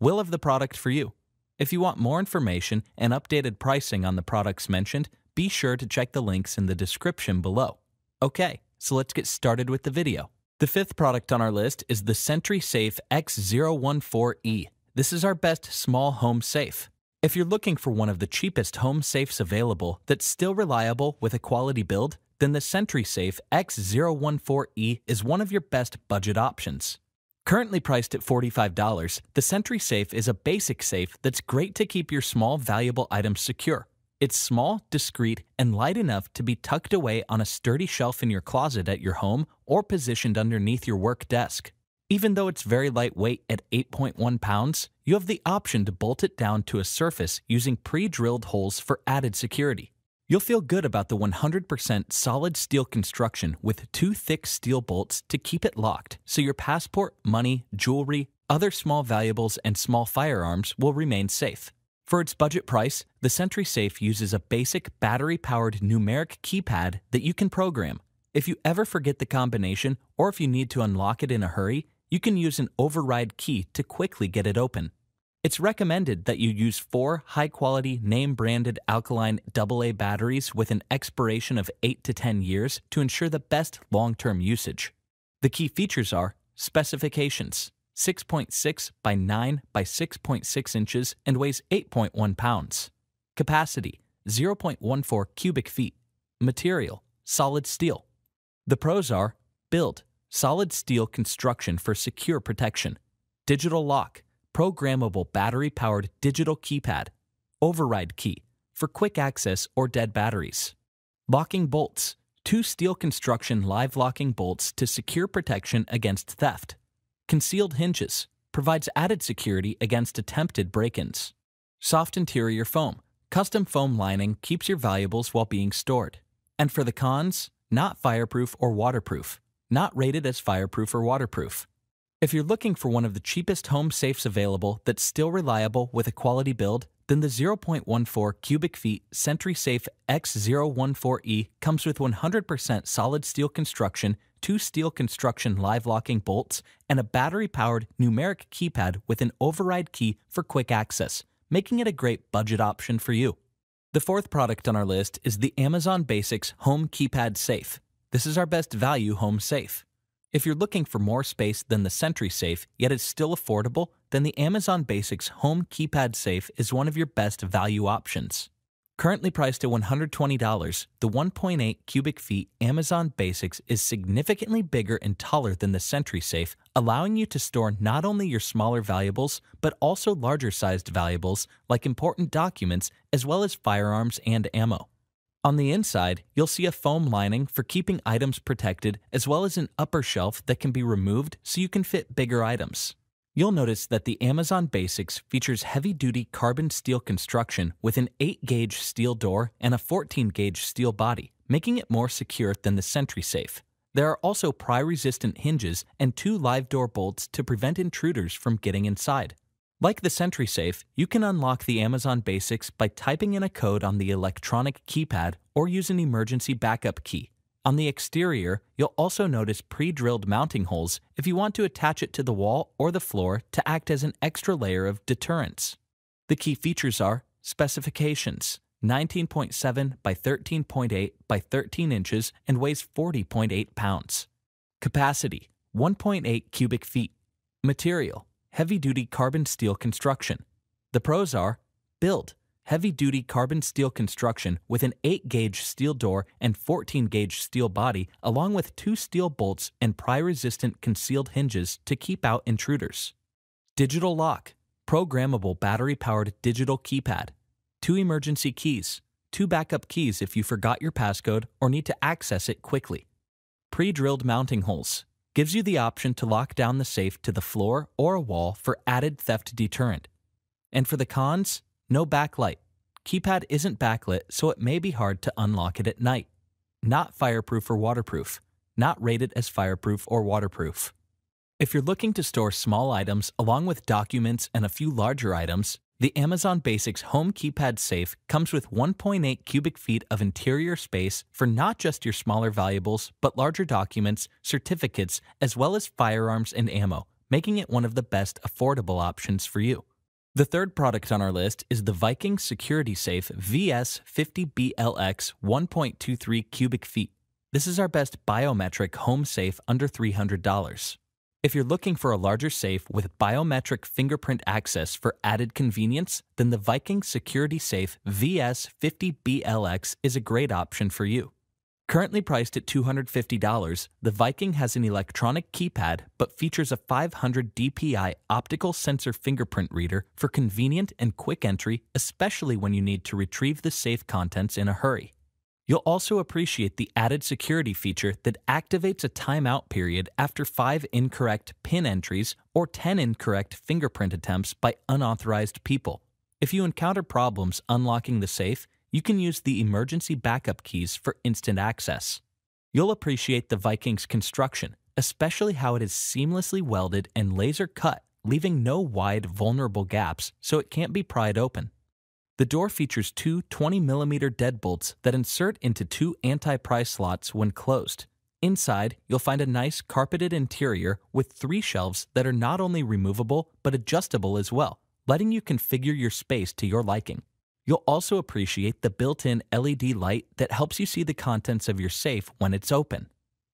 we'll have the product for you. If you want more information and updated pricing on the products mentioned, be sure to check the links in the description below. Okay, so let's get started with the video. The fifth product on our list is the Sentry Safe X014E. This is our best small home safe. If you're looking for one of the cheapest home safes available that's still reliable with a quality build, then the Sentry Safe X014E is one of your best budget options. Currently priced at $45, the Sentry Safe is a basic safe that's great to keep your small, valuable items secure. It's small, discreet, and light enough to be tucked away on a sturdy shelf in your closet at your home or positioned underneath your work desk. Even though it's very lightweight at 8.1 pounds, you have the option to bolt it down to a surface using pre drilled holes for added security. You'll feel good about the 100% solid steel construction with two thick steel bolts to keep it locked so your passport, money, jewelry, other small valuables, and small firearms will remain safe. For its budget price, the Sentry Safe uses a basic battery powered numeric keypad that you can program. If you ever forget the combination or if you need to unlock it in a hurry, you can use an override key to quickly get it open. It's recommended that you use four high quality, name branded alkaline AA batteries with an expiration of 8 to 10 years to ensure the best long term usage. The key features are specifications 6.6 by 9 by 6.6 inches and weighs 8.1 pounds. Capacity 0.14 cubic feet. Material solid steel. The pros are build solid steel construction for secure protection, digital lock, programmable battery powered digital keypad, override key for quick access or dead batteries, locking bolts, two steel construction live locking bolts to secure protection against theft, concealed hinges provides added security against attempted break ins, soft interior foam. Custom foam lining keeps your valuables while being stored. And for the cons, not fireproof or waterproof, not rated as fireproof or waterproof. If you're looking for one of the cheapest home safes available that's still reliable with a quality build, then the 0.14 cubic feet Sentry Safe X014E comes with 100% solid steel construction, two steel construction live locking bolts, and a battery powered numeric keypad with an override key for quick access, making it a great budget option for you. The fourth product on our list is the Amazon Basics Home Keypad Safe. This is our best value home safe. If you're looking for more space than the Sentry safe, yet it's still affordable, then the Amazon Basics Home Keypad Safe is one of your best value options. Currently priced at $120, the 1.8 cubic feet Amazon Basics is significantly bigger and taller than the Sentry Safe, allowing you to store not only your smaller valuables, but also larger sized valuables like important documents as well as firearms and ammo. On the inside, you'll see a foam lining for keeping items protected as well as an upper shelf that can be removed so you can fit bigger items. You'll notice that the Amazon Basics features heavy-duty carbon steel construction with an 8-gauge steel door and a 14-gauge steel body, making it more secure than the Sentry Safe. There are also pry-resistant hinges and two live door bolts to prevent intruders from getting inside. Like the Sentry Safe, you can unlock the Amazon Basics by typing in a code on the electronic keypad or use an emergency backup key. On the exterior, you'll also notice pre-drilled mounting holes if you want to attach it to the wall or the floor to act as an extra layer of deterrence. The key features are specifications, 19.7 by 13.8 by 13 inches and weighs 40.8 pounds. Capacity, 1.8 cubic feet. Material, heavy duty carbon steel construction. The pros are build heavy duty carbon steel construction with an 8 gauge steel door and 14 gauge steel body, along with two steel bolts and pry resistant concealed hinges to keep out intruders. Digital lock programmable battery powered digital keypad, two emergency keys, two backup keys if you forgot your passcode or need to access it quickly, pre drilled mounting holes, gives you the option to lock down the safe to the floor or a wall for added theft deterrent. And for the cons, no backlight. Keypad isn't backlit, so it may be hard to unlock it at night. Not fireproof or waterproof. Not rated as fireproof or waterproof. If you're looking to store small items along with documents and a few larger items, the Amazon Basics Home Keypad Safe comes with 1.8 cubic feet of interior space for not just your smaller valuables, but larger documents, certificates, as well as firearms and ammo, making it one of the best affordable options for you. The third product on our list is the Viking Security Safe VS50BLX 1.23 cubic feet. This is our best biometric home safe under $300. If you're looking for a larger safe with biometric fingerprint access for added convenience, then the Viking Security Safe VS50BLX is a great option for you. Currently priced at $250, the Viking has an electronic keypad but features a 500 dpi optical sensor fingerprint reader for convenient and quick entry, especially when you need to retrieve the safe contents in a hurry. You'll also appreciate the added security feature that activates a timeout period after 5 incorrect PIN entries or 10 incorrect fingerprint attempts by unauthorized people. If you encounter problems unlocking the safe, you can use the emergency backup keys for instant access. You'll appreciate the Viking's construction, especially how it is seamlessly welded and laser cut, leaving no wide, vulnerable gaps so it can't be pried open. The door features two 20mm deadbolts that insert into two anti-pry slots when closed. Inside, you'll find a nice carpeted interior with three shelves that are not only removable but adjustable as well, letting you configure your space to your liking. You'll also appreciate the built-in LED light that helps you see the contents of your safe when it's open.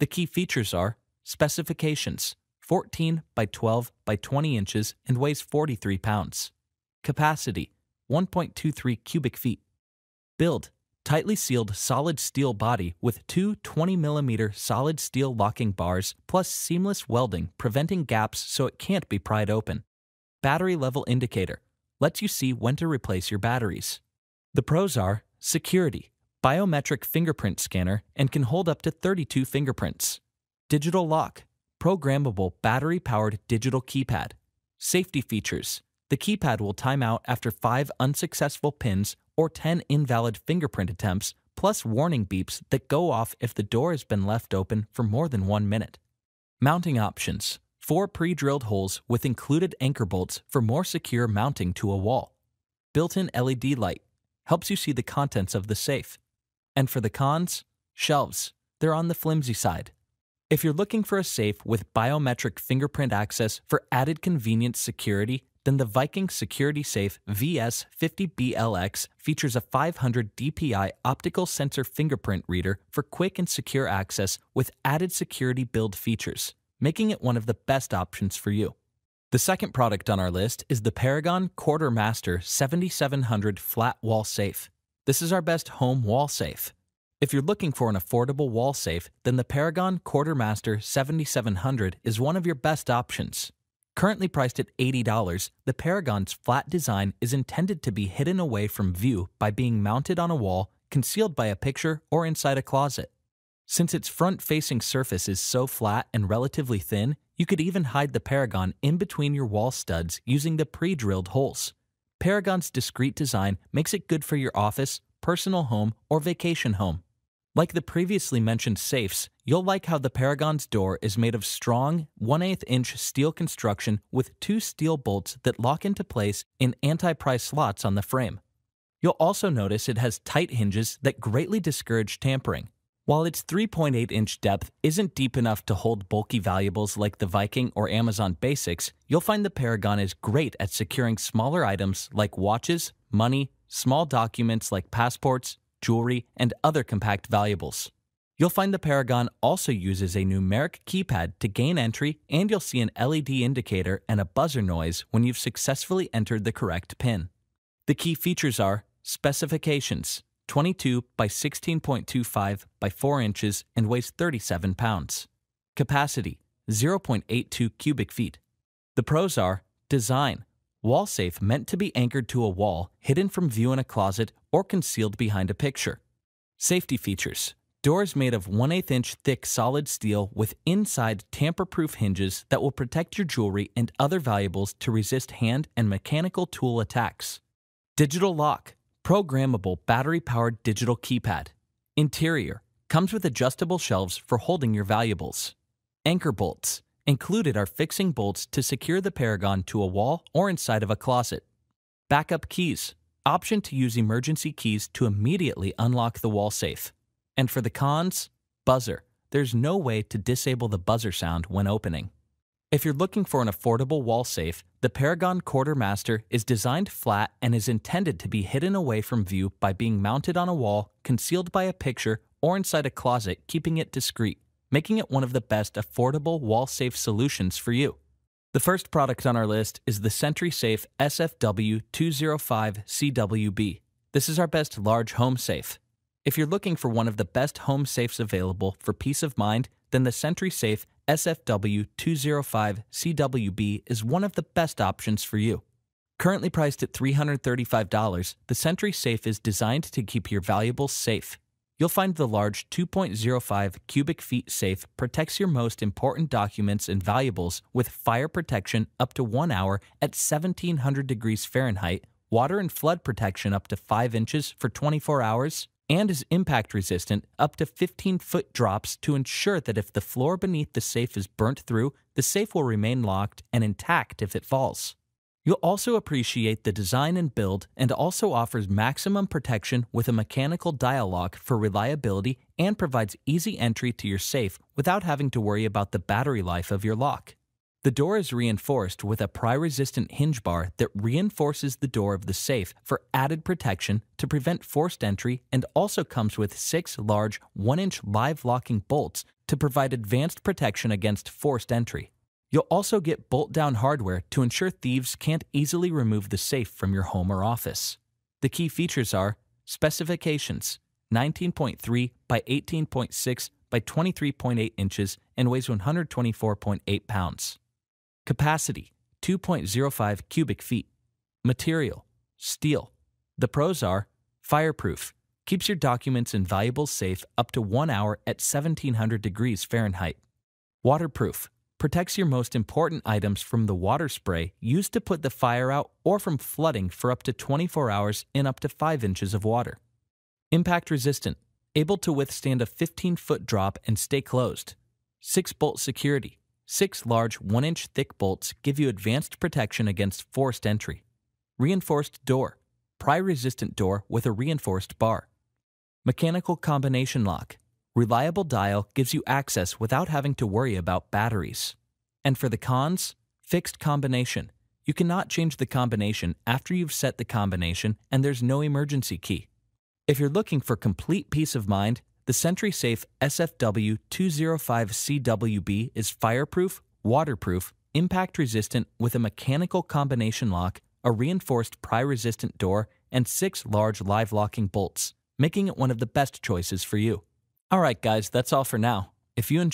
The key features are specifications, 14 by 12 by 20 inches and weighs 43 pounds. Capacity, 1.23 cubic feet. Build tightly sealed solid steel body with two 20mm solid steel locking bars plus seamless welding preventing gaps so it can't be pried open. Battery level indicator lets you see when to replace your batteries. The pros are security, biometric fingerprint scanner, and can hold up to 32 fingerprints. Digital lock, programmable battery powered digital keypad. Safety features, the keypad will time out after 5 unsuccessful pins or 10 invalid fingerprint attempts, plus warning beeps that go off if the door has been left open for more than one minute. Mounting options 4 pre drilled holes with included anchor bolts for more secure mounting to a wall. Built in LED light helps you see the contents of the safe. And for the cons, shelves, they're on the flimsy side. If you're looking for a safe with biometric fingerprint access for added convenience security, then the Viking Security Safe VS50BLX features a 500 DPI optical sensor fingerprint reader for quick and secure access with added security build features, making it one of the best options for you. The second product on our list is the Paragon Quartermaster 7700 Flat Wall Safe. This is our best home wall safe. If you're looking for an affordable wall safe, then the Paragon Quartermaster 7700 is one of your best options. Currently priced at $80, the Paragon's flat design is intended to be hidden away from view by being mounted on a wall, concealed by a picture, or inside a closet. Since its front-facing surface is so flat and relatively thin, you could even hide the Paragon in between your wall studs using the pre-drilled holes. Paragon's discreet design makes it good for your office, personal home, or vacation home. Like the previously mentioned safes, you'll like how the Paragon's door is made of strong, 1 8 inch steel construction with two steel bolts that lock into place in anti pry slots on the frame. You'll also notice it has tight hinges that greatly discourage tampering. While its 3.8 inch depth isn't deep enough to hold bulky valuables like the Viking or Amazon Basics, you'll find the Paragon is great at securing smaller items like watches, money, small documents like passports, jewelry, and other compact valuables. You'll find the Paragon also uses a numeric keypad to gain entry, and you'll see an LED indicator and a buzzer noise when you've successfully entered the correct pin. The key features are specifications 22 by 16.25 by 4 inches and weighs 37 pounds. Capacity 0.82 cubic feet. The pros are design Wall safe meant to be anchored to a wall, hidden from view in a closet, or concealed behind a picture. Safety features. Doors made of 1 8 inch thick solid steel with inside tamper proof hinges that will protect your jewelry and other valuables to resist hand and mechanical tool attacks. Digital lock. Programmable battery powered digital keypad. Interior. Comes with adjustable shelves for holding your valuables. Anchor bolts. Included are fixing bolts to secure the Paragon to a wall or inside of a closet. Backup keys. Option to use emergency keys to immediately unlock the wall safe. And for the cons, buzzer. There's no way to disable the buzzer sound when opening. If you're looking for an affordable wall safe, the Paragon Quartermaster is designed flat and is intended to be hidden away from view by being mounted on a wall, concealed by a picture, or inside a closet, keeping it discreet making it one of the best affordable wall safe solutions for you. The first product on our list is the Sentry Safe SFW205CWB. This is our best large home safe. If you're looking for one of the best home safes available for peace of mind, then the Sentry Safe SFW205CWB is one of the best options for you. Currently priced at $335, the Sentry Safe is designed to keep your valuables safe you'll find the large 2.05 cubic feet safe protects your most important documents and valuables with fire protection up to one hour at 1700 degrees Fahrenheit, water and flood protection up to 5 inches for 24 hours, and is impact resistant up to 15 foot drops to ensure that if the floor beneath the safe is burnt through, the safe will remain locked and intact if it falls. You'll also appreciate the design and build and also offers maximum protection with a mechanical dial lock for reliability and provides easy entry to your safe without having to worry about the battery life of your lock. The door is reinforced with a pry-resistant hinge bar that reinforces the door of the safe for added protection to prevent forced entry and also comes with six large 1-inch live locking bolts to provide advanced protection against forced entry. You'll also get bolt down hardware to ensure thieves can't easily remove the safe from your home or office. The key features are specifications 19.3 by 18.6 by 23.8 inches and weighs 124.8 pounds. Capacity 2.05 cubic feet. Material steel. The pros are fireproof, keeps your documents and valuables safe up to one hour at 1700 degrees Fahrenheit. Waterproof, protects your most important items from the water spray used to put the fire out or from flooding for up to 24 hours in up to 5 inches of water. Impact resistant, able to withstand a 15 foot drop and stay closed. 6 bolt security, 6 large 1 inch thick bolts give you advanced protection against forced entry. Reinforced door, pry resistant door with a reinforced bar. Mechanical combination lock, Reliable dial gives you access without having to worry about batteries. And for the cons, fixed combination. You cannot change the combination after you've set the combination and there's no emergency key. If you're looking for complete peace of mind, the SentrySafe Safe SFW205CWB is fireproof, waterproof, impact resistant with a mechanical combination lock, a reinforced pry resistant door, and six large live locking bolts, making it one of the best choices for you. All right, guys, that's all for now. If you enjoy,